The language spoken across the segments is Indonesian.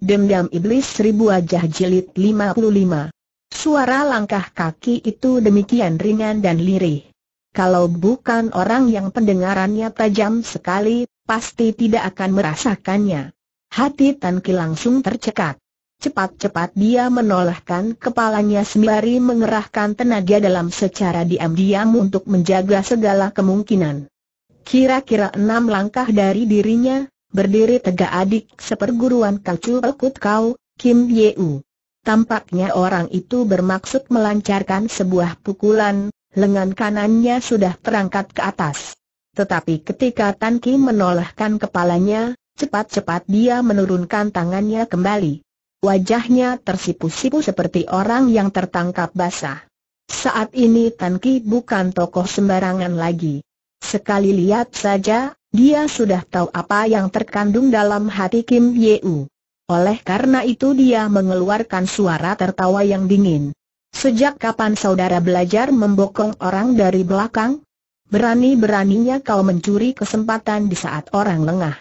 Dendam Iblis Seribu Wajah Jilid 55 Suara langkah kaki itu demikian ringan dan lirih. Kalau bukan orang yang pendengarannya tajam sekali, pasti tidak akan merasakannya. Hati Tan Ki langsung tercekat. Cepat-cepat dia menolehkan kepalanya sembari mengerahkan tenaga dalam secara diam-diam untuk menjaga segala kemungkinan. Kira-kira enam langkah dari dirinya, Berdiri tegak adik seperguruan kacu Kut Kau, Kim Ye-u. Tampaknya orang itu bermaksud melancarkan sebuah pukulan, lengan kanannya sudah terangkat ke atas. Tetapi ketika Tan Ki menolehkan kepalanya, cepat-cepat dia menurunkan tangannya kembali. Wajahnya tersipu-sipu seperti orang yang tertangkap basah. Saat ini Tan Ki bukan tokoh sembarangan lagi. Sekali lihat saja, dia sudah tahu apa yang terkandung dalam hati Kim Yeu. Oleh karena itu dia mengeluarkan suara tertawa yang dingin. Sejak kapan saudara belajar membokong orang dari belakang? Berani-beraninya kau mencuri kesempatan di saat orang lengah.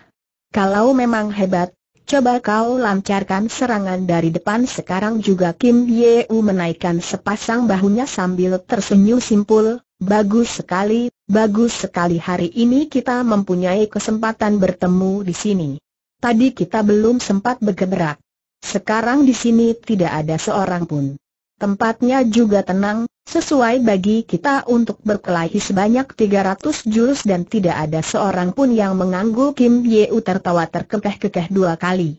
Kalau memang hebat, Coba kau lancarkan serangan dari depan sekarang juga Kim Yeu menaikkan sepasang bahunya sambil tersenyum simpul, Bagus sekali, bagus sekali hari ini kita mempunyai kesempatan bertemu di sini. Tadi kita belum sempat bergerak. Sekarang di sini tidak ada seorang pun. Tempatnya juga tenang, sesuai bagi kita untuk berkelahi sebanyak 300 jurus dan tidak ada seorang pun yang mengganggu Kim Yeu tertawa terkekeh-kekeh dua kali.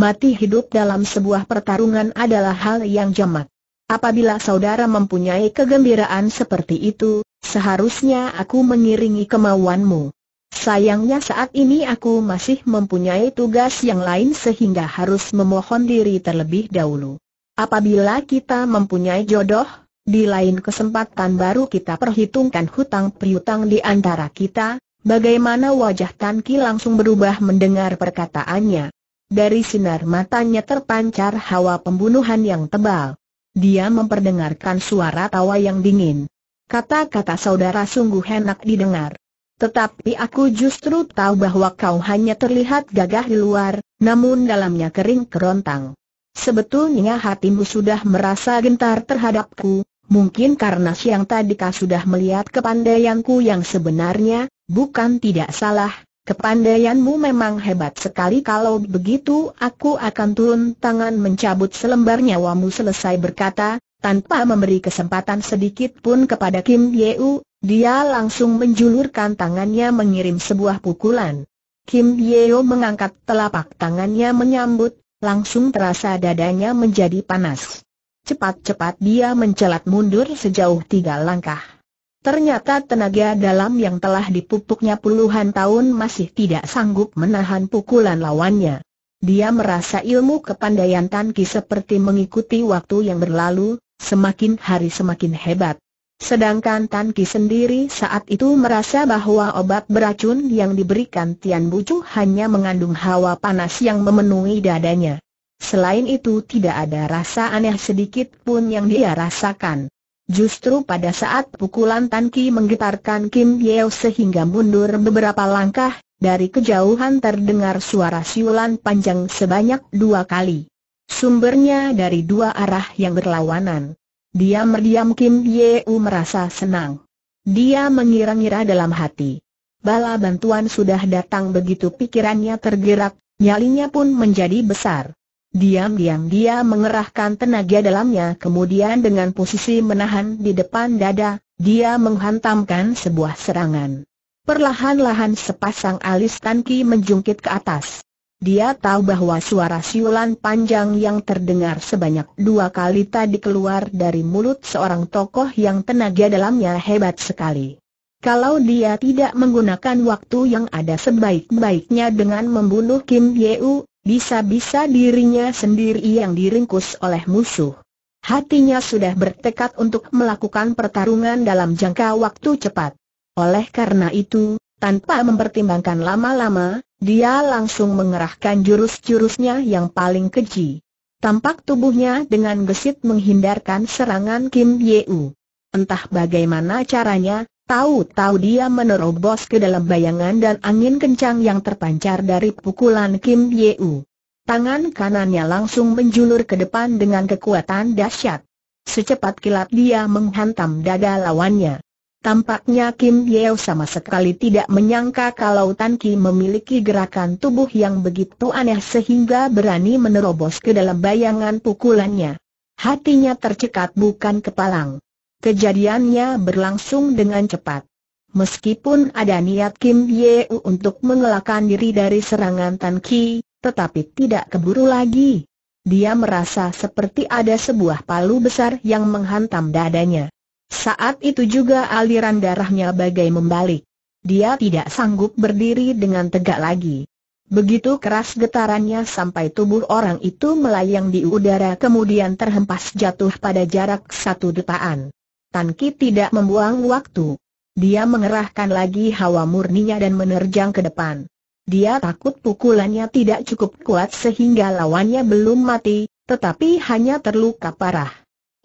Mati hidup dalam sebuah pertarungan adalah hal yang jamak. Apabila saudara mempunyai kegembiraan seperti itu, seharusnya aku mengiringi kemauanmu. Sayangnya saat ini aku masih mempunyai tugas yang lain sehingga harus memohon diri terlebih dahulu. Apabila kita mempunyai jodoh, di lain kesempatan baru kita perhitungkan hutang piutang di antara kita, bagaimana wajah Tan Ki langsung berubah mendengar perkataannya. Dari sinar matanya terpancar hawa pembunuhan yang tebal. Dia memperdengarkan suara tawa yang dingin. Kata-kata saudara sungguh enak didengar. Tetapi aku justru tahu bahwa kau hanya terlihat gagah di luar, namun dalamnya kering kerontang. Sebetulnya hatimu sudah merasa gentar terhadapku, mungkin karena siang tadi kau sudah melihat kepandaianku yang sebenarnya, bukan tidak salah, Kepandaianmu memang hebat sekali kalau begitu aku akan turun tangan mencabut selembar nyawamu selesai berkata, tanpa memberi kesempatan sedikit pun kepada Kim Yeu, dia langsung menjulurkan tangannya mengirim sebuah pukulan. Kim Yeo mengangkat telapak tangannya menyambut, langsung terasa dadanya menjadi panas. Cepat-cepat dia mencelat mundur sejauh tiga langkah. Ternyata tenaga dalam yang telah dipupuknya puluhan tahun masih tidak sanggup menahan pukulan lawannya. Dia merasa ilmu kepandaian Tan seperti mengikuti waktu yang berlalu, semakin hari semakin hebat. Sedangkan Tan sendiri saat itu merasa bahwa obat beracun yang diberikan Tian Bucu hanya mengandung hawa panas yang memenuhi dadanya. Selain itu tidak ada rasa aneh sedikit pun yang dia rasakan. Justru pada saat pukulan Tan Ki menggetarkan Kim Yeo sehingga mundur beberapa langkah, dari kejauhan terdengar suara siulan panjang sebanyak dua kali. Sumbernya dari dua arah yang berlawanan. Diam-diam Kim Yeo merasa senang. Dia mengira-ngira dalam hati. Bala bantuan sudah datang begitu pikirannya tergerak, nyalinya pun menjadi besar. Diam-diam dia mengerahkan tenaga dalamnya kemudian dengan posisi menahan di depan dada, dia menghantamkan sebuah serangan. Perlahan-lahan sepasang alis Tanki menjungkit ke atas. Dia tahu bahwa suara siulan panjang yang terdengar sebanyak dua kali tadi keluar dari mulut seorang tokoh yang tenaga dalamnya hebat sekali. Kalau dia tidak menggunakan waktu yang ada sebaik-baiknya dengan membunuh Kim Yeu, bisa-bisa dirinya sendiri yang diringkus oleh musuh. Hatinya sudah bertekad untuk melakukan pertarungan dalam jangka waktu cepat. Oleh karena itu, tanpa mempertimbangkan lama-lama, dia langsung mengerahkan jurus-jurusnya yang paling keji. Tampak tubuhnya dengan gesit menghindarkan serangan Kim Yeu. Entah bagaimana caranya, Tahu-tahu dia menerobos ke dalam bayangan dan angin kencang yang terpancar dari pukulan Kim Yeu. Tangan kanannya langsung menjulur ke depan dengan kekuatan dahsyat. Secepat kilat dia menghantam dada lawannya. Tampaknya Kim Yeou sama sekali tidak menyangka kalau Tan Ki memiliki gerakan tubuh yang begitu aneh sehingga berani menerobos ke dalam bayangan pukulannya. Hatinya tercekat bukan kepalang. Kejadiannya berlangsung dengan cepat. Meskipun ada niat Kim Ye U untuk mengelakkan diri dari serangan Tan Ki, tetapi tidak keburu lagi. Dia merasa seperti ada sebuah palu besar yang menghantam dadanya. Saat itu juga aliran darahnya bagai membalik. Dia tidak sanggup berdiri dengan tegak lagi. Begitu keras getarannya sampai tubuh orang itu melayang di udara kemudian terhempas jatuh pada jarak satu detaan. Tan Ki tidak membuang waktu. Dia mengerahkan lagi hawa murninya dan menerjang ke depan. Dia takut pukulannya tidak cukup kuat sehingga lawannya belum mati, tetapi hanya terluka parah.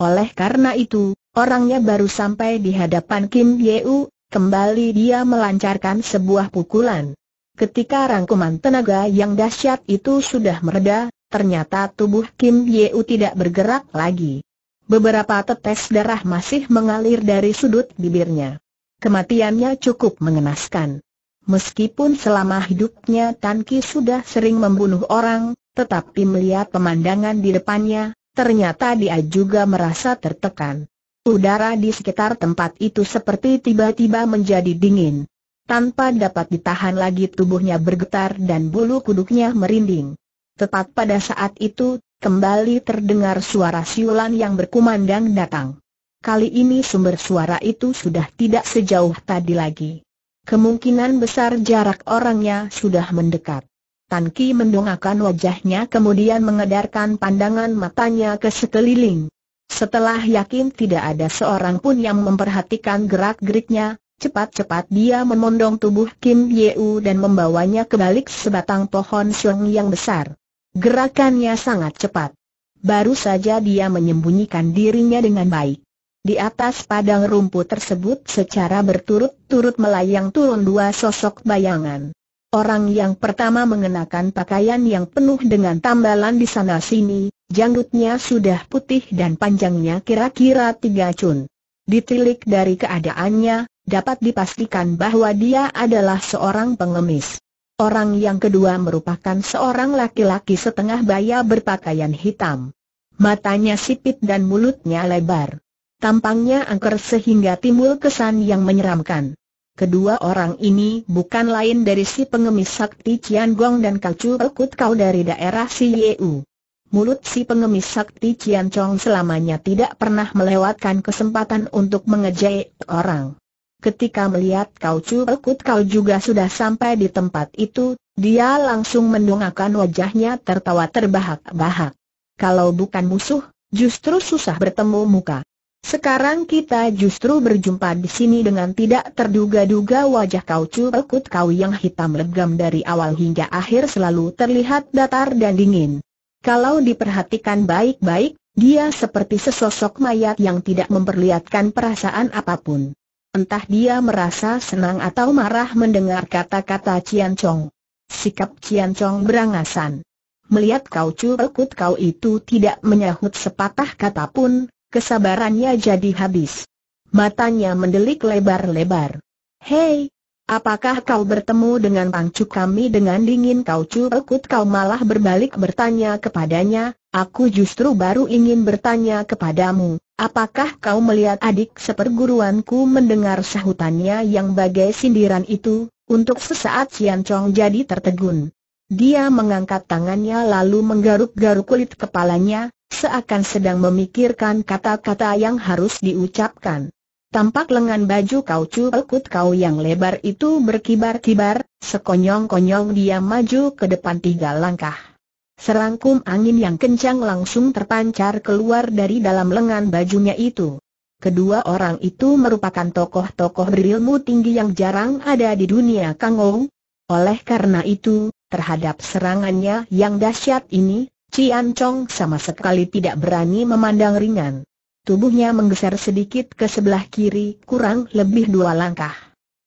Oleh karena itu, orangnya baru sampai di hadapan Kim Yeu, kembali dia melancarkan sebuah pukulan. Ketika rangkuman tenaga yang dahsyat itu sudah mereda, ternyata tubuh Kim Yeu tidak bergerak lagi. Beberapa tetes darah masih mengalir dari sudut bibirnya. Kematiannya cukup mengenaskan. Meskipun selama hidupnya Tan Ki sudah sering membunuh orang, tetapi melihat pemandangan di depannya, ternyata dia juga merasa tertekan. Udara di sekitar tempat itu seperti tiba-tiba menjadi dingin. Tanpa dapat ditahan lagi tubuhnya bergetar dan bulu kuduknya merinding. Tepat pada saat itu, kembali terdengar suara siulan yang berkumandang datang. Kali ini sumber suara itu sudah tidak sejauh tadi lagi. Kemungkinan besar jarak orangnya sudah mendekat. Tan Ki mendongakkan wajahnya kemudian mengedarkan pandangan matanya ke sekeliling. Setelah yakin tidak ada seorang pun yang memperhatikan gerak-geriknya, Cepat-cepat dia memondong tubuh Kim Yeu dan membawanya ke balik sebatang pohon siung yang besar. Gerakannya sangat cepat. Baru saja dia menyembunyikan dirinya dengan baik. Di atas padang rumput tersebut secara berturut-turut melayang turun dua sosok bayangan. Orang yang pertama mengenakan pakaian yang penuh dengan tambalan di sana-sini, janggutnya sudah putih dan panjangnya kira-kira tiga cun. Ditilik dari keadaannya, dapat dipastikan bahwa dia adalah seorang pengemis. Orang yang kedua merupakan seorang laki-laki setengah baya berpakaian hitam. Matanya sipit dan mulutnya lebar. Tampangnya angker sehingga timbul kesan yang menyeramkan. Kedua orang ini bukan lain dari si pengemis sakti Cian Gong dan Kacu Ekut Kau dari daerah Si Yeu. Mulut si pengemis sakti Cian Chong selamanya tidak pernah melewatkan kesempatan untuk mengejek orang. Ketika melihat kau cupekut kau juga sudah sampai di tempat itu, dia langsung mendongakkan wajahnya tertawa terbahak-bahak. Kalau bukan musuh, justru susah bertemu muka. Sekarang kita justru berjumpa di sini dengan tidak terduga-duga wajah kau cupekut kau yang hitam legam dari awal hingga akhir selalu terlihat datar dan dingin. Kalau diperhatikan baik-baik, dia seperti sesosok mayat yang tidak memperlihatkan perasaan apapun. Entah dia merasa senang atau marah mendengar kata-kata Cian Chong. Sikap Cian Chong berangasan. Melihat kau cuekut kau itu tidak menyahut sepatah kata pun, kesabarannya jadi habis. Matanya mendelik lebar-lebar. Hei, apakah kau bertemu dengan pangcu kami dengan dingin kau cuekut kau malah berbalik bertanya kepadanya, Aku justru baru ingin bertanya kepadamu, apakah kau melihat adik seperguruanku mendengar sahutannya yang bagai sindiran itu? Untuk sesaat Sian Chong jadi tertegun. Dia mengangkat tangannya lalu menggaruk-garuk kulit kepalanya, seakan sedang memikirkan kata-kata yang harus diucapkan. Tampak lengan baju kau cuekut kau yang lebar itu berkibar-kibar, sekonyong-konyong dia maju ke depan tiga langkah. Serangkum angin yang kencang langsung terpancar keluar dari dalam lengan bajunya itu. Kedua orang itu merupakan tokoh-tokoh berilmu tinggi yang jarang ada di dunia Kang Kangou. Oleh karena itu, terhadap serangannya yang dahsyat ini, Cian Chong sama sekali tidak berani memandang ringan. Tubuhnya menggeser sedikit ke sebelah kiri kurang lebih dua langkah.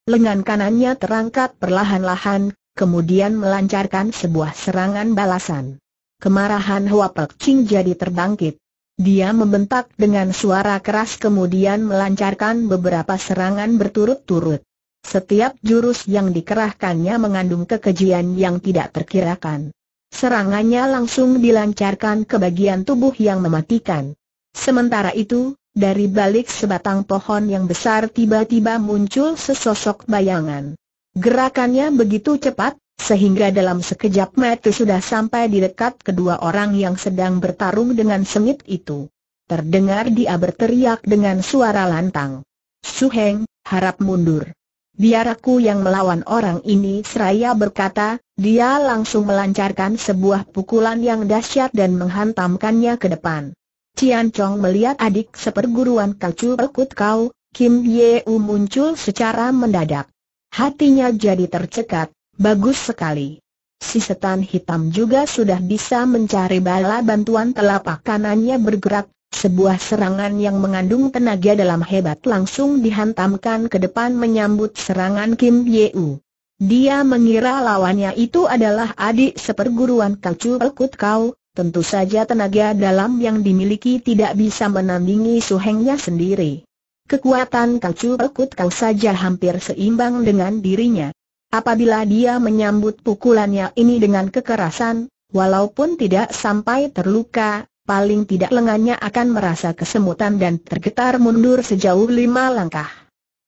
Lengan kanannya terangkat perlahan-lahan, kemudian melancarkan sebuah serangan balasan. Kemarahan Hua Pek Ching jadi terbangkit. Dia membentak dengan suara keras kemudian melancarkan beberapa serangan berturut-turut. Setiap jurus yang dikerahkannya mengandung kekejian yang tidak terkirakan. Serangannya langsung dilancarkan ke bagian tubuh yang mematikan. Sementara itu, dari balik sebatang pohon yang besar tiba-tiba muncul sesosok bayangan. Gerakannya begitu cepat, sehingga dalam sekejap mata sudah sampai di dekat kedua orang yang sedang bertarung dengan sengit itu. Terdengar dia berteriak dengan suara lantang. Suheng, harap mundur. Biar aku yang melawan orang ini seraya berkata, dia langsung melancarkan sebuah pukulan yang dahsyat dan menghantamkannya ke depan. Cian Chong melihat adik seperguruan kacu pekut kau, Kim Ye U muncul secara mendadak. Hatinya jadi tercekat, bagus sekali. Si setan hitam juga sudah bisa mencari bala bantuan telapak kanannya bergerak, sebuah serangan yang mengandung tenaga dalam hebat langsung dihantamkan ke depan menyambut serangan Kim Yeu. Dia mengira lawannya itu adalah adik seperguruan kacu Pelkut Kau, tentu saja tenaga dalam yang dimiliki tidak bisa menandingi suhengnya sendiri. Kekuatan Kang Chu Pekut Kang saja hampir seimbang dengan dirinya. Apabila dia menyambut pukulannya ini dengan kekerasan, walaupun tidak sampai terluka, paling tidak lengannya akan merasa kesemutan dan tergetar mundur sejauh lima langkah.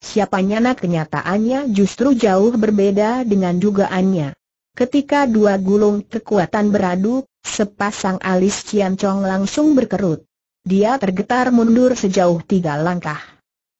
Siapanya nak kenyataannya justru jauh berbeda dengan dugaannya. Ketika dua gulung kekuatan beradu, sepasang alis Cian Chong langsung berkerut. Dia tergetar mundur sejauh tiga langkah.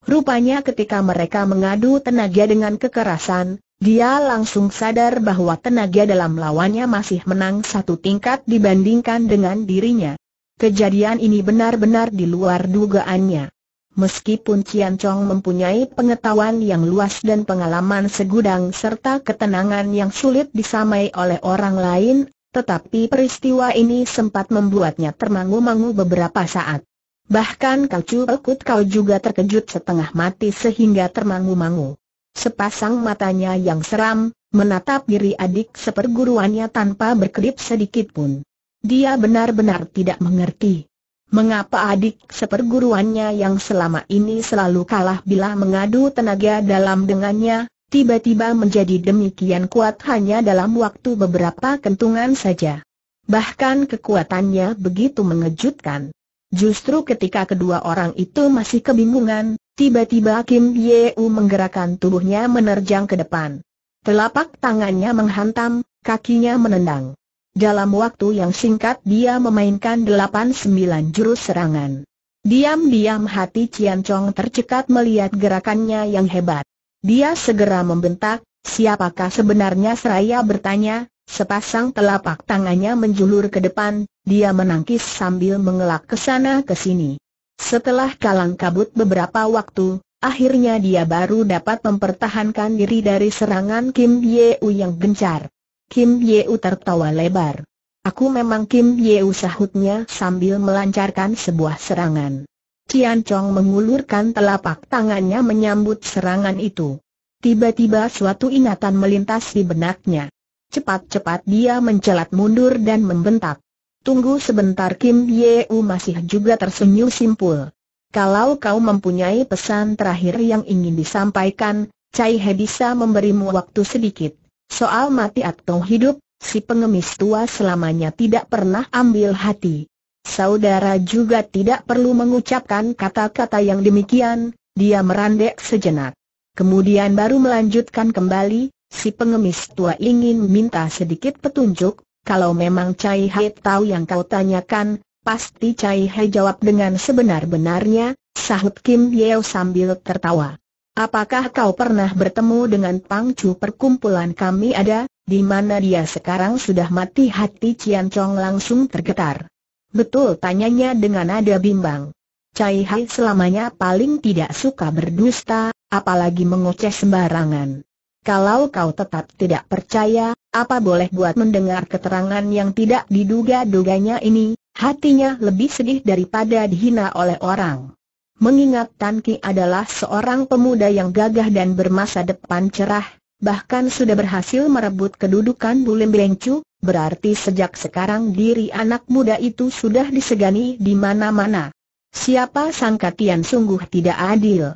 Rupanya ketika mereka mengadu tenaga dengan kekerasan, dia langsung sadar bahwa tenaga dalam lawannya masih menang satu tingkat dibandingkan dengan dirinya. Kejadian ini benar-benar di luar dugaannya. Meskipun Cian Chong mempunyai pengetahuan yang luas dan pengalaman segudang serta ketenangan yang sulit disamai oleh orang lain, tetapi peristiwa ini sempat membuatnya termangu-mangu beberapa saat. Bahkan kau Ekut kau juga terkejut setengah mati sehingga termangu-mangu. Sepasang matanya yang seram, menatap diri adik seperguruannya tanpa berkedip sedikitpun. Dia benar-benar tidak mengerti. Mengapa adik seperguruannya yang selama ini selalu kalah bila mengadu tenaga dalam dengannya, tiba-tiba menjadi demikian kuat hanya dalam waktu beberapa kentungan saja. Bahkan kekuatannya begitu mengejutkan. Justru ketika kedua orang itu masih kebingungan, tiba-tiba Kim ye Yeu menggerakkan tubuhnya menerjang ke depan. Telapak tangannya menghantam, kakinya menendang. Dalam waktu yang singkat dia memainkan delapan sembilan jurus serangan. Diam-diam hati Cian Chong tercekat melihat gerakannya yang hebat. Dia segera membentak, siapakah sebenarnya seraya bertanya, sepasang telapak tangannya menjulur ke depan, dia menangkis sambil mengelak ke sana ke sini. Setelah kalang kabut beberapa waktu, akhirnya dia baru dapat mempertahankan diri dari serangan Kim ye Yeu yang gencar. Kim ye Yeu tertawa lebar. Aku memang Kim ye Yeu sahutnya sambil melancarkan sebuah serangan. Cian Chong mengulurkan telapak tangannya menyambut serangan itu. Tiba-tiba suatu ingatan melintas di benaknya. Cepat-cepat dia mencelat mundur dan membentak. Tunggu sebentar Kim Yeu masih juga tersenyum simpul. Kalau kau mempunyai pesan terakhir yang ingin disampaikan, Cai He bisa memberimu waktu sedikit. Soal mati atau hidup, si pengemis tua selamanya tidak pernah ambil hati. Saudara juga tidak perlu mengucapkan kata-kata yang demikian, dia merandek sejenak. Kemudian baru melanjutkan kembali, si pengemis tua ingin minta sedikit petunjuk, kalau memang Cai Hai tahu yang kau tanyakan, pasti Cai Hai jawab dengan sebenar-benarnya, sahut Kim Yeo sambil tertawa. Apakah kau pernah bertemu dengan Pang Chu perkumpulan kami ada, di mana dia sekarang sudah mati hati Cian Chong langsung tergetar. Betul tanyanya dengan nada bimbang. Cai Hai selamanya paling tidak suka berdusta, apalagi mengoceh sembarangan. Kalau kau tetap tidak percaya, apa boleh buat mendengar keterangan yang tidak diduga-duganya ini, hatinya lebih sedih daripada dihina oleh orang. Mengingat Tan Ki adalah seorang pemuda yang gagah dan bermasa depan cerah, bahkan sudah berhasil merebut kedudukan Bulim Bengcu, berarti sejak sekarang diri anak muda itu sudah disegani di mana-mana. Siapa sangka Tian sungguh tidak adil.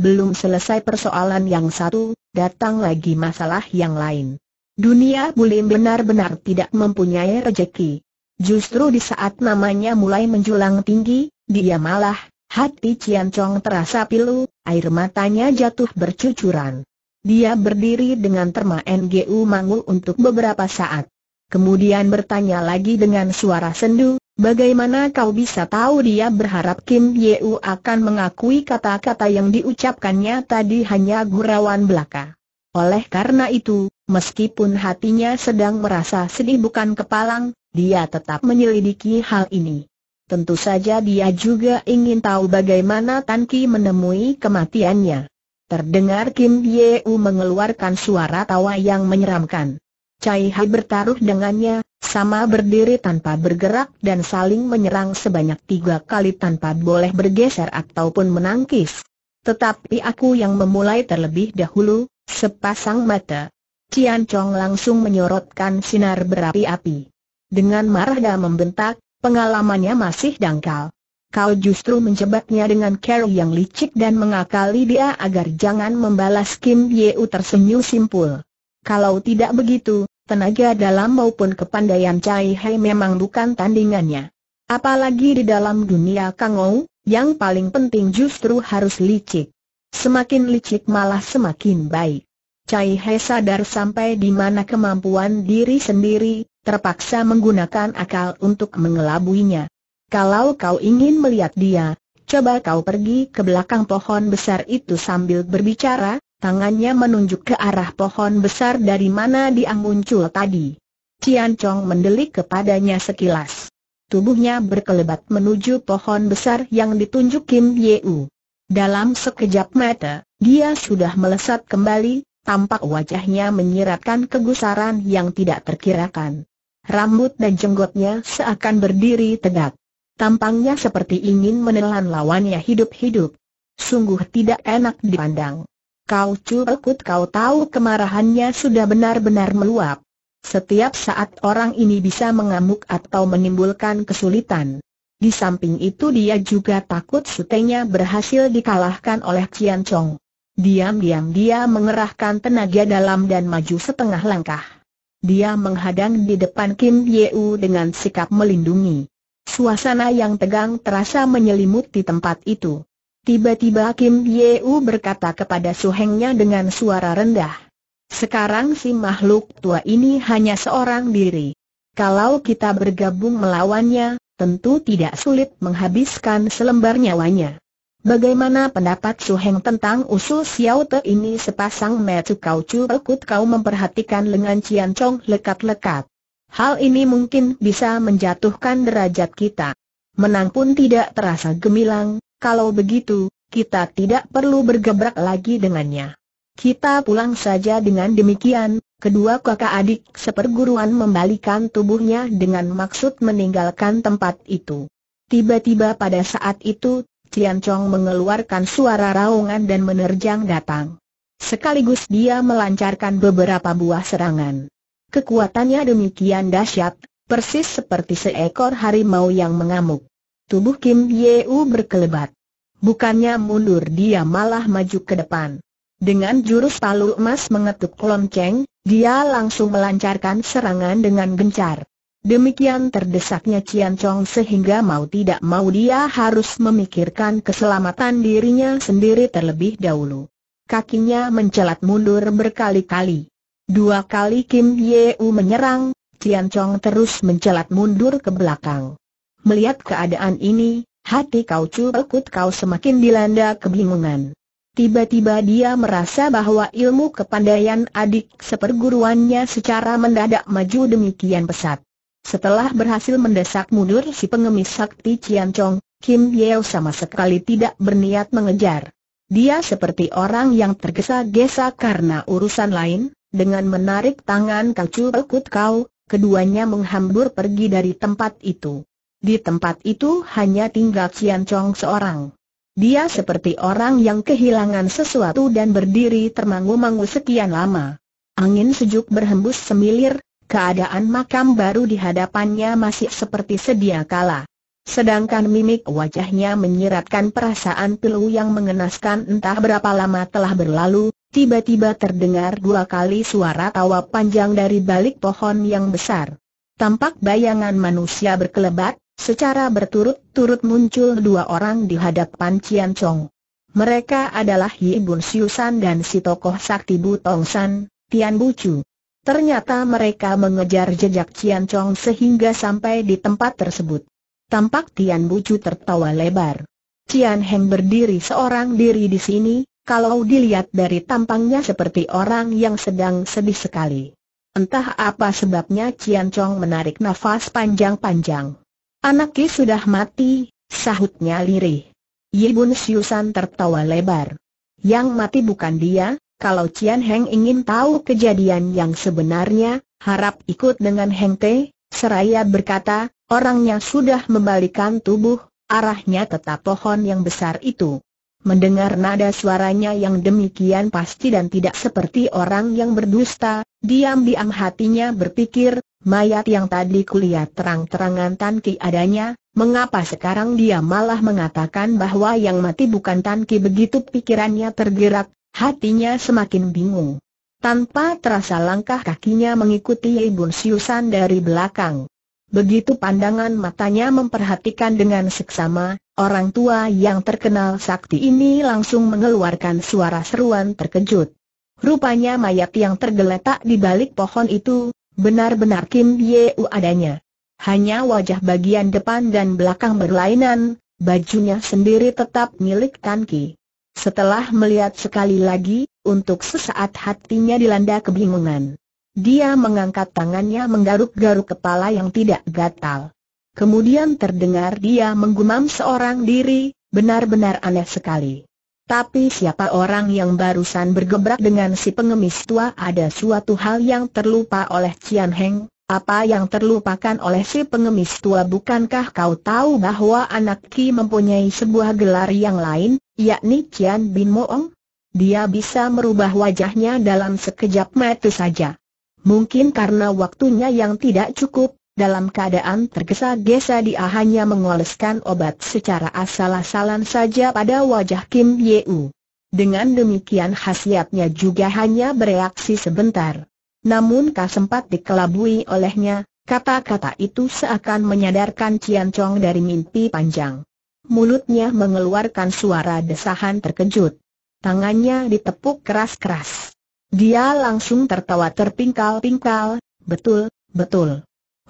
Belum selesai persoalan yang satu, datang lagi masalah yang lain. Dunia bulim benar-benar tidak mempunyai rejeki. Justru di saat namanya mulai menjulang tinggi, dia malah, hati Cian Chong terasa pilu, air matanya jatuh bercucuran. Dia berdiri dengan terma NGU Mangu untuk beberapa saat. Kemudian bertanya lagi dengan suara sendu, bagaimana kau bisa tahu dia berharap Kim Yeu akan mengakui kata-kata yang diucapkannya tadi hanya gurauan belaka. Oleh karena itu, meskipun hatinya sedang merasa sedih bukan kepalang, dia tetap menyelidiki hal ini. Tentu saja dia juga ingin tahu bagaimana Tan Ki menemui kematiannya. Terdengar Kim Ye-u mengeluarkan suara tawa yang menyeramkan. Cai Hai bertaruh dengannya, sama berdiri tanpa bergerak dan saling menyerang sebanyak tiga kali tanpa boleh bergeser ataupun menangkis. Tetapi aku yang memulai terlebih dahulu, sepasang mata. Cian Chong langsung menyorotkan sinar berapi-api. Dengan marah dan membentak, pengalamannya masih dangkal. Kau justru menjebaknya dengan cara yang licik dan mengakali dia agar jangan membalas Kim Yeu tersenyum simpul. Kalau tidak begitu, tenaga dalam maupun kepandaian Cai Hei memang bukan tandingannya. Apalagi di dalam dunia Kangou, yang paling penting justru harus licik. Semakin licik malah semakin baik. Cai He sadar sampai di mana kemampuan diri sendiri, terpaksa menggunakan akal untuk mengelabuinya. Kalau kau ingin melihat dia, coba kau pergi ke belakang pohon besar itu sambil berbicara, tangannya menunjuk ke arah pohon besar dari mana dia muncul tadi. Cian Chong mendelik kepadanya sekilas. Tubuhnya berkelebat menuju pohon besar yang ditunjuk Kim ye Yeu. Dalam sekejap mata, dia sudah melesat kembali, tampak wajahnya menyiratkan kegusaran yang tidak terkirakan. Rambut dan jenggotnya seakan berdiri tegak. Tampangnya seperti ingin menelan lawannya hidup-hidup. Sungguh tidak enak dipandang. Kau cuekut kau tahu kemarahannya sudah benar-benar meluap. Setiap saat orang ini bisa mengamuk atau menimbulkan kesulitan. Di samping itu dia juga takut sutenya berhasil dikalahkan oleh Cian Chong. Diam-diam dia mengerahkan tenaga dalam dan maju setengah langkah. Dia menghadang di depan Kim Yeu dengan sikap melindungi. Suasana yang tegang terasa menyelimuti tempat itu. Tiba-tiba Kim Yeu berkata kepada suhengnya dengan suara rendah. Sekarang si makhluk tua ini hanya seorang diri. Kalau kita bergabung melawannya, tentu tidak sulit menghabiskan selembar nyawanya. Bagaimana pendapat Su Heng tentang usul Xiao Te ini sepasang metu kau curekut kau memperhatikan lengan Cian Chong lekat-lekat. Hal ini mungkin bisa menjatuhkan derajat kita. Menang pun tidak terasa gemilang, kalau begitu, kita tidak perlu bergebrak lagi dengannya. Kita pulang saja dengan demikian, kedua kakak adik seperguruan membalikan tubuhnya dengan maksud meninggalkan tempat itu. Tiba-tiba pada saat itu, Cian Chong mengeluarkan suara raungan dan menerjang datang. Sekaligus dia melancarkan beberapa buah serangan. Kekuatannya demikian dahsyat, persis seperti seekor harimau yang mengamuk. Tubuh Kim Yeu berkelebat. Bukannya mundur dia malah maju ke depan. Dengan jurus palu emas mengetuk lonceng, dia langsung melancarkan serangan dengan gencar. Demikian terdesaknya Cian Chong sehingga mau tidak mau dia harus memikirkan keselamatan dirinya sendiri terlebih dahulu. Kakinya mencelat mundur berkali-kali. Dua kali Kim Ye U menyerang, Cian Chong terus mencelat mundur ke belakang. Melihat keadaan ini, hati kau cu Kut kau semakin dilanda kebingungan. Tiba-tiba dia merasa bahwa ilmu kepandaian adik seperguruannya secara mendadak maju demikian pesat. Setelah berhasil mendesak mundur si pengemis sakti Cian Chong, Kim Yeo sama sekali tidak berniat mengejar. Dia seperti orang yang tergesa-gesa karena urusan lain, dengan menarik tangan kacu pelkut kau, keduanya menghambur pergi dari tempat itu. Di tempat itu hanya tinggal Cian Chong seorang. Dia seperti orang yang kehilangan sesuatu dan berdiri termangu-mangu sekian lama. Angin sejuk berhembus semilir, keadaan makam baru di hadapannya masih seperti sedia kala. Sedangkan mimik wajahnya menyiratkan perasaan pilu yang mengenaskan entah berapa lama telah berlalu, tiba-tiba terdengar dua kali suara tawa panjang dari balik pohon yang besar. Tampak bayangan manusia berkelebat, Secara berturut-turut muncul dua orang di hadapan Cian Chong. Mereka adalah Yi Bun Siusan dan si tokoh sakti Bu Tong San, Tian Bu Chu. Ternyata mereka mengejar jejak Cian Chong sehingga sampai di tempat tersebut. Tampak Tian Bu Chu tertawa lebar. Cian Heng berdiri seorang diri di sini, kalau dilihat dari tampangnya seperti orang yang sedang sedih sekali. Entah apa sebabnya Cian Chong menarik nafas panjang-panjang. Anak Ki sudah mati, sahutnya lirih. Yibun Siusan tertawa lebar. Yang mati bukan dia, kalau Cian Heng ingin tahu kejadian yang sebenarnya, harap ikut dengan Heng Te, seraya berkata, orangnya sudah membalikan tubuh, arahnya tetap pohon yang besar itu. Mendengar nada suaranya yang demikian pasti dan tidak seperti orang yang berdusta, diam-diam hatinya berpikir, Mayat yang tadi kulihat terang-terangan Tan Ki adanya, mengapa sekarang dia malah mengatakan bahwa yang mati bukan Tan Ki begitu pikirannya tergerak, hatinya semakin bingung. Tanpa terasa langkah kakinya mengikuti Ibun Siusan dari belakang. Begitu pandangan matanya memperhatikan dengan seksama, orang tua yang terkenal sakti ini langsung mengeluarkan suara seruan terkejut. Rupanya mayat yang tergeletak di balik pohon itu, Benar-benar Kim Yeu adanya. Hanya wajah bagian depan dan belakang berlainan, bajunya sendiri tetap milik Tan Ki. Setelah melihat sekali lagi, untuk sesaat hatinya dilanda kebingungan. Dia mengangkat tangannya menggaruk-garuk kepala yang tidak gatal. Kemudian terdengar dia menggumam seorang diri, benar-benar aneh sekali. Tapi siapa orang yang barusan bergebrak dengan si pengemis tua ada suatu hal yang terlupa oleh Cian Heng, apa yang terlupakan oleh si pengemis tua bukankah kau tahu bahwa anak Ki mempunyai sebuah gelar yang lain, yakni Cian Bin Moong? Dia bisa merubah wajahnya dalam sekejap mata saja. Mungkin karena waktunya yang tidak cukup, dalam keadaan tergesa-gesa dia hanya mengoleskan obat secara asal-asalan saja pada wajah Kim ye Yeu. Dengan demikian khasiatnya juga hanya bereaksi sebentar. Namun kah sempat dikelabui olehnya, kata-kata itu seakan menyadarkan Cian Chong dari mimpi panjang. Mulutnya mengeluarkan suara desahan terkejut. Tangannya ditepuk keras-keras. Dia langsung tertawa terpingkal-pingkal, betul, betul.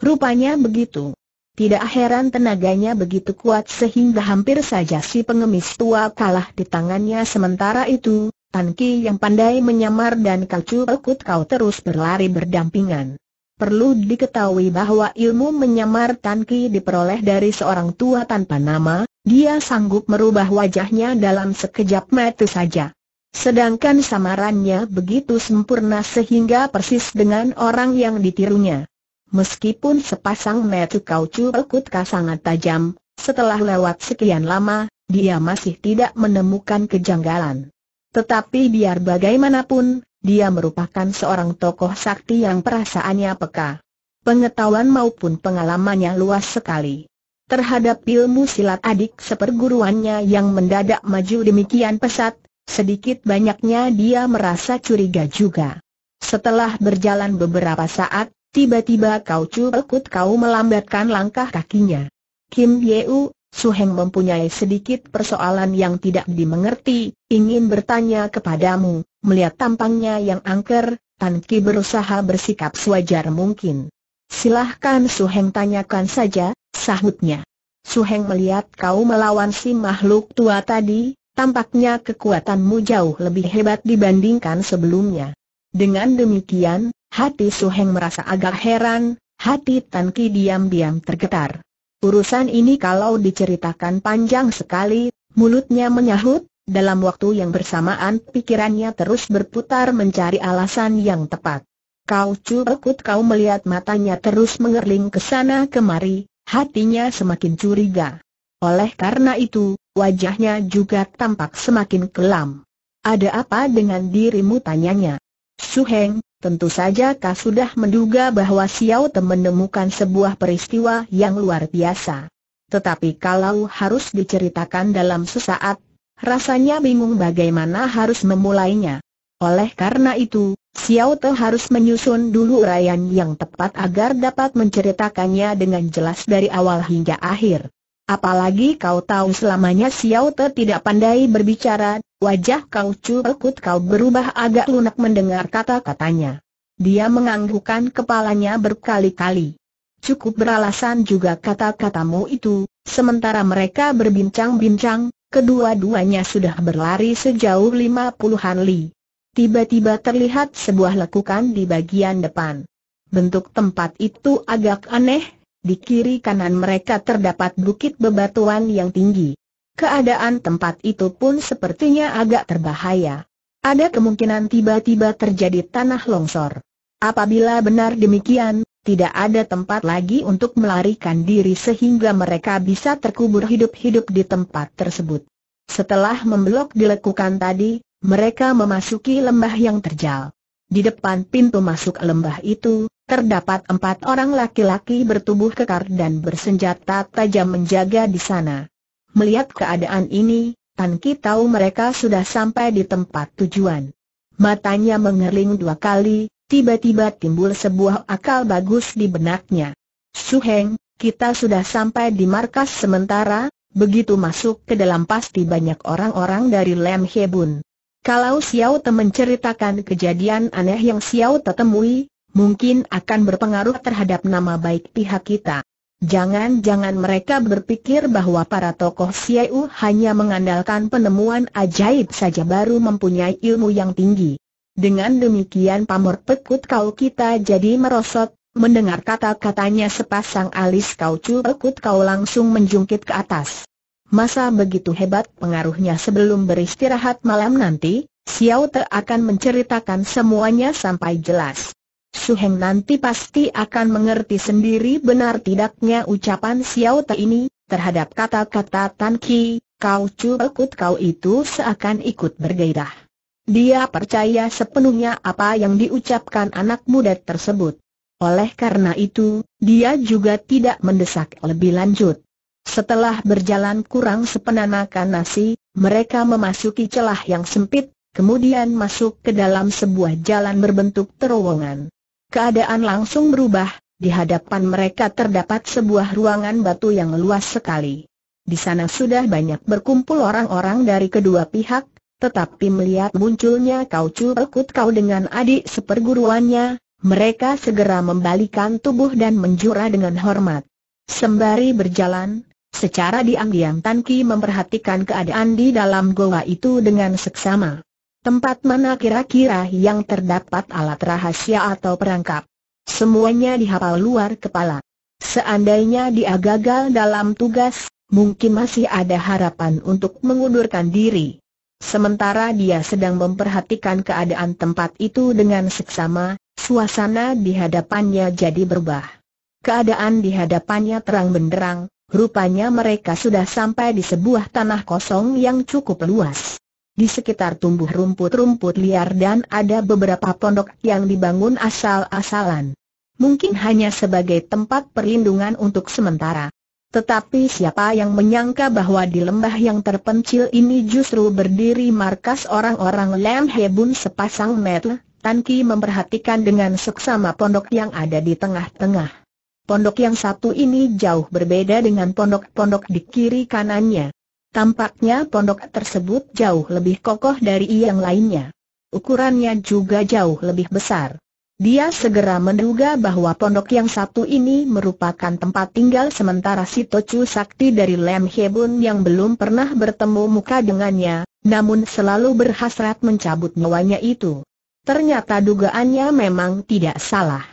Rupanya begitu. Tidak heran tenaganya begitu kuat sehingga hampir saja si pengemis tua kalah di tangannya sementara itu, Tan Ki yang pandai menyamar dan kacu ekut kau terus berlari berdampingan. Perlu diketahui bahwa ilmu menyamar Tan Ki diperoleh dari seorang tua tanpa nama, dia sanggup merubah wajahnya dalam sekejap mata saja. Sedangkan samarannya begitu sempurna sehingga persis dengan orang yang ditirunya. Meskipun sepasang metu kau cukutka sangat tajam, setelah lewat sekian lama, dia masih tidak menemukan kejanggalan. Tetapi biar bagaimanapun, dia merupakan seorang tokoh sakti yang perasaannya peka. Pengetahuan maupun pengalamannya luas sekali. Terhadap ilmu silat adik seperguruannya yang mendadak maju demikian pesat, sedikit banyaknya dia merasa curiga juga. Setelah berjalan beberapa saat, Tiba-tiba kau curekut kau melambatkan langkah kakinya. Kim ye U, Su Heng mempunyai sedikit persoalan yang tidak dimengerti, ingin bertanya kepadamu, melihat tampangnya yang angker, Tan Ki berusaha bersikap sewajar mungkin. Silahkan Su Heng tanyakan saja, sahutnya. Su Heng melihat kau melawan si makhluk tua tadi, tampaknya kekuatanmu jauh lebih hebat dibandingkan sebelumnya. Dengan demikian, Hati Su Heng merasa agak heran, hati Tan Ki diam-diam tergetar. Urusan ini kalau diceritakan panjang sekali, mulutnya menyahut, dalam waktu yang bersamaan pikirannya terus berputar mencari alasan yang tepat. Kau cuekut kau melihat matanya terus mengerling ke sana kemari, hatinya semakin curiga. Oleh karena itu, wajahnya juga tampak semakin kelam. Ada apa dengan dirimu tanyanya? Su Heng. Tentu saja kau sudah menduga bahwa Xiao Te menemukan sebuah peristiwa yang luar biasa. Tetapi kalau harus diceritakan dalam sesaat, rasanya bingung bagaimana harus memulainya. Oleh karena itu, Xiao Te harus menyusun dulu urayan yang tepat agar dapat menceritakannya dengan jelas dari awal hingga akhir. Apalagi kau tahu selamanya Xiao Te tidak pandai berbicara, wajah kau cuekut kau berubah agak lunak mendengar kata-katanya. Dia menganggukkan kepalanya berkali-kali. Cukup beralasan juga kata-katamu itu, sementara mereka berbincang-bincang, kedua-duanya sudah berlari sejauh lima puluhan li. Tiba-tiba terlihat sebuah lekukan di bagian depan. Bentuk tempat itu agak aneh, di kiri kanan mereka terdapat bukit bebatuan yang tinggi. Keadaan tempat itu pun sepertinya agak terbahaya. Ada kemungkinan tiba-tiba terjadi tanah longsor. Apabila benar demikian, tidak ada tempat lagi untuk melarikan diri sehingga mereka bisa terkubur hidup-hidup di tempat tersebut. Setelah memblok dilakukan tadi, mereka memasuki lembah yang terjal. Di depan pintu masuk lembah itu, Terdapat empat orang laki-laki bertubuh kekar dan bersenjata tajam menjaga di sana. Melihat keadaan ini, Tan Ki tahu mereka sudah sampai di tempat tujuan. Matanya mengerling dua kali, tiba-tiba timbul sebuah akal bagus di benaknya. Suheng, kita sudah sampai di markas sementara, begitu masuk ke dalam pasti banyak orang-orang dari Lem Hebun. Kalau Xiao Te menceritakan kejadian aneh yang Xiao Te temui, mungkin akan berpengaruh terhadap nama baik pihak kita. Jangan-jangan mereka berpikir bahwa para tokoh Xiu hanya mengandalkan penemuan ajaib saja baru mempunyai ilmu yang tinggi. Dengan demikian pamor pekut kau kita jadi merosot, mendengar kata-katanya sepasang alis kau cu pekut kau langsung menjungkit ke atas. Masa begitu hebat pengaruhnya sebelum beristirahat malam nanti, Xiao Te akan menceritakan semuanya sampai jelas. Suheng nanti pasti akan mengerti sendiri benar tidaknya ucapan Xiao Te ini, terhadap kata-kata Tan Ki, kau ikut kau itu seakan ikut bergairah. Dia percaya sepenuhnya apa yang diucapkan anak muda tersebut. Oleh karena itu, dia juga tidak mendesak lebih lanjut. Setelah berjalan kurang sepenanakan nasi, mereka memasuki celah yang sempit, kemudian masuk ke dalam sebuah jalan berbentuk terowongan. Keadaan langsung berubah, di hadapan mereka terdapat sebuah ruangan batu yang luas sekali. Di sana sudah banyak berkumpul orang-orang dari kedua pihak, tetapi melihat munculnya Kau cuekut Kau dengan adik seperguruannya, mereka segera membalikan tubuh dan menjura dengan hormat. Sembari berjalan, secara diam-diam Tan memperhatikan keadaan di dalam goa itu dengan seksama. Tempat mana kira-kira yang terdapat alat rahasia atau perangkap? Semuanya dihafal luar kepala. Seandainya dia gagal dalam tugas, mungkin masih ada harapan untuk mengundurkan diri. Sementara dia sedang memperhatikan keadaan tempat itu dengan seksama, suasana di hadapannya jadi berubah. Keadaan di hadapannya terang benderang, rupanya mereka sudah sampai di sebuah tanah kosong yang cukup luas. Di sekitar tumbuh rumput-rumput liar dan ada beberapa pondok yang dibangun asal-asalan. Mungkin hanya sebagai tempat perlindungan untuk sementara. Tetapi siapa yang menyangka bahwa di lembah yang terpencil ini justru berdiri markas orang-orang Lam Hebun sepasang metel, Tan Ki memperhatikan dengan seksama pondok yang ada di tengah-tengah. Pondok yang satu ini jauh berbeda dengan pondok-pondok di kiri kanannya. Tampaknya pondok tersebut jauh lebih kokoh dari yang lainnya. Ukurannya juga jauh lebih besar. Dia segera menduga bahwa pondok yang satu ini merupakan tempat tinggal sementara si Tocu Sakti dari Lem Hebun yang belum pernah bertemu muka dengannya, namun selalu berhasrat mencabut nyawanya itu. Ternyata dugaannya memang tidak salah.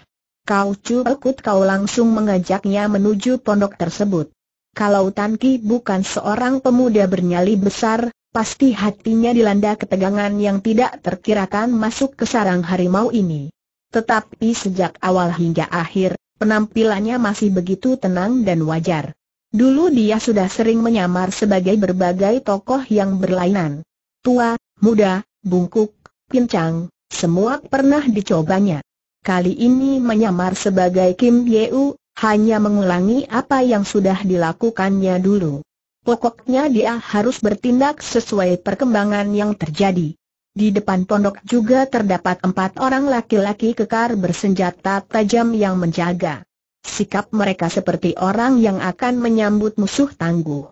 Kau Cu Ekut kau langsung mengajaknya menuju pondok tersebut. Kalau Tan Ki bukan seorang pemuda bernyali besar, pasti hatinya dilanda ketegangan yang tidak terkirakan masuk ke sarang harimau ini. Tetapi sejak awal hingga akhir, penampilannya masih begitu tenang dan wajar. Dulu dia sudah sering menyamar sebagai berbagai tokoh yang berlainan. Tua, muda, bungkuk, pincang, semua pernah dicobanya. Kali ini menyamar sebagai Kim Yeu, hanya mengulangi apa yang sudah dilakukannya dulu. Pokoknya dia harus bertindak sesuai perkembangan yang terjadi. Di depan pondok juga terdapat empat orang laki-laki kekar bersenjata tajam yang menjaga. Sikap mereka seperti orang yang akan menyambut musuh tangguh.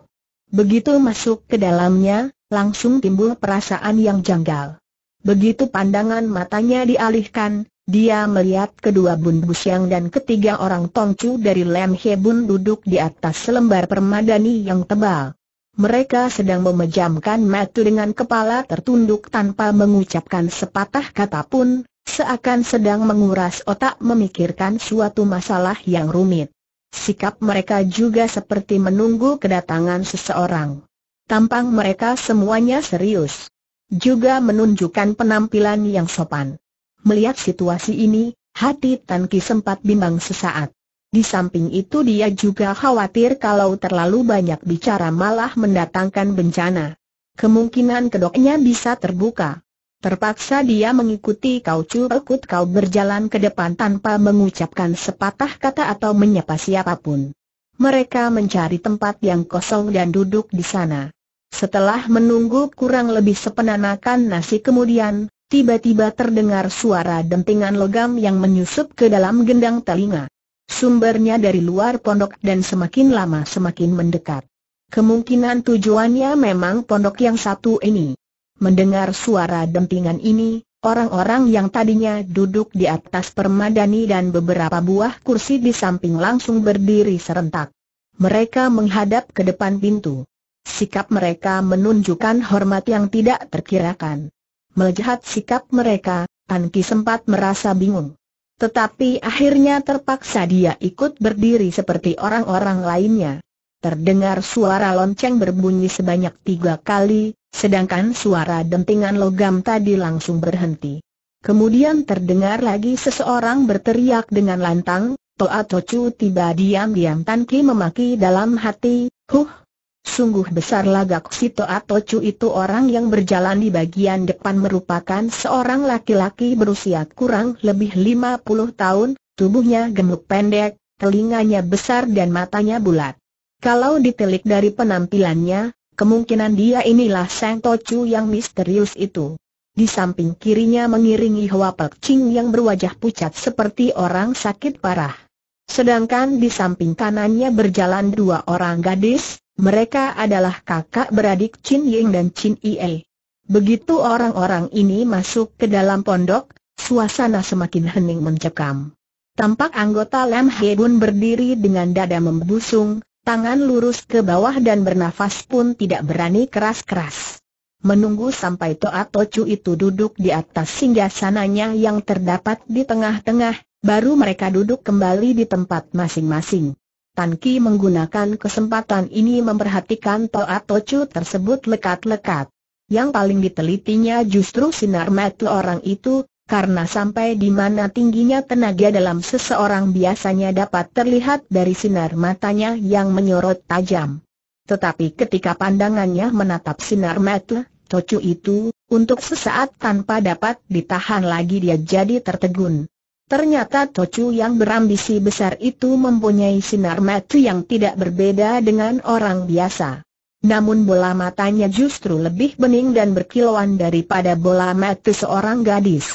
Begitu masuk ke dalamnya, langsung timbul perasaan yang janggal. Begitu pandangan matanya dialihkan, dia melihat kedua Bun Busyang dan ketiga orang Tongcu dari Lem Bun duduk di atas selembar permadani yang tebal. Mereka sedang memejamkan mata dengan kepala tertunduk tanpa mengucapkan sepatah kata pun, seakan sedang menguras otak memikirkan suatu masalah yang rumit. Sikap mereka juga seperti menunggu kedatangan seseorang. Tampang mereka semuanya serius. Juga menunjukkan penampilan yang sopan. Melihat situasi ini, hati Tan Ki sempat bimbang sesaat. Di samping itu dia juga khawatir kalau terlalu banyak bicara malah mendatangkan bencana. Kemungkinan kedoknya bisa terbuka. Terpaksa dia mengikuti kau curekut kau berjalan ke depan tanpa mengucapkan sepatah kata atau menyapa siapapun. Mereka mencari tempat yang kosong dan duduk di sana. Setelah menunggu kurang lebih sepenanakan nasi kemudian, tiba-tiba terdengar suara dentingan logam yang menyusup ke dalam gendang telinga. Sumbernya dari luar pondok dan semakin lama semakin mendekat. Kemungkinan tujuannya memang pondok yang satu ini. Mendengar suara dentingan ini, orang-orang yang tadinya duduk di atas permadani dan beberapa buah kursi di samping langsung berdiri serentak. Mereka menghadap ke depan pintu. Sikap mereka menunjukkan hormat yang tidak terkirakan. Melihat sikap mereka, Tan Ki sempat merasa bingung. Tetapi akhirnya terpaksa dia ikut berdiri seperti orang-orang lainnya. Terdengar suara lonceng berbunyi sebanyak tiga kali, sedangkan suara dentingan logam tadi langsung berhenti. Kemudian terdengar lagi seseorang berteriak dengan lantang, Toa Tocu tiba diam-diam Tan Ki memaki dalam hati, Huh, Sungguh besar lagak Sito Tocu itu orang yang berjalan di bagian depan merupakan seorang laki-laki berusia kurang lebih 50 tahun, tubuhnya gemuk pendek, telinganya besar dan matanya bulat. Kalau ditelik dari penampilannya, kemungkinan dia inilah Sang Tocu yang misterius itu. Di samping kirinya mengiringi Hwa Pek Ching yang berwajah pucat seperti orang sakit parah. Sedangkan di samping kanannya berjalan dua orang gadis, mereka adalah kakak beradik Chin Ying dan Chin Ie. Begitu orang-orang ini masuk ke dalam pondok, suasana semakin hening mencekam. Tampak anggota Lam Bun berdiri dengan dada membusung, tangan lurus ke bawah dan bernafas pun tidak berani keras-keras. Menunggu sampai Toa Tochu itu duduk di atas singgasananya yang terdapat di tengah-tengah, baru mereka duduk kembali di tempat masing-masing. Tan Ki menggunakan kesempatan ini memperhatikan Toa Tocu tersebut lekat-lekat. Yang paling ditelitinya justru sinar mata orang itu, karena sampai di mana tingginya tenaga dalam seseorang biasanya dapat terlihat dari sinar matanya yang menyorot tajam. Tetapi ketika pandangannya menatap sinar mata, Tocu itu, untuk sesaat tanpa dapat ditahan lagi dia jadi tertegun. Ternyata Tocu yang berambisi besar itu mempunyai sinar mata yang tidak berbeda dengan orang biasa. Namun bola matanya justru lebih bening dan berkilauan daripada bola mata seorang gadis.